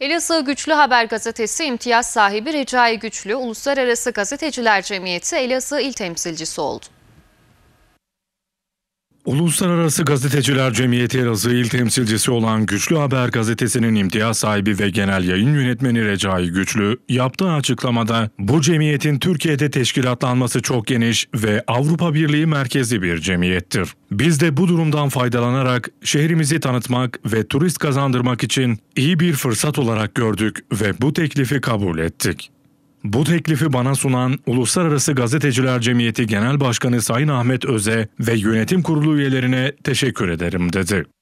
Elazığ Güçlü Haber Gazetesi imtiyaz sahibi Recai Güçlü, Uluslararası Gazeteciler Cemiyeti Elazığ İl Temsilcisi oldu. Uluslararası Gazeteciler Cemiyeti Elazığ İl Temsilcisi olan Güçlü Haber Gazetesi'nin imtiyaz sahibi ve genel yayın yönetmeni Recai Güçlü yaptığı açıklamada bu cemiyetin Türkiye'de teşkilatlanması çok geniş ve Avrupa Birliği merkezi bir cemiyettir. Biz de bu durumdan faydalanarak şehrimizi tanıtmak ve turist kazandırmak için iyi bir fırsat olarak gördük ve bu teklifi kabul ettik. Bu teklifi bana sunan Uluslararası Gazeteciler Cemiyeti Genel Başkanı Sayın Ahmet Öze ve yönetim kurulu üyelerine teşekkür ederim dedi.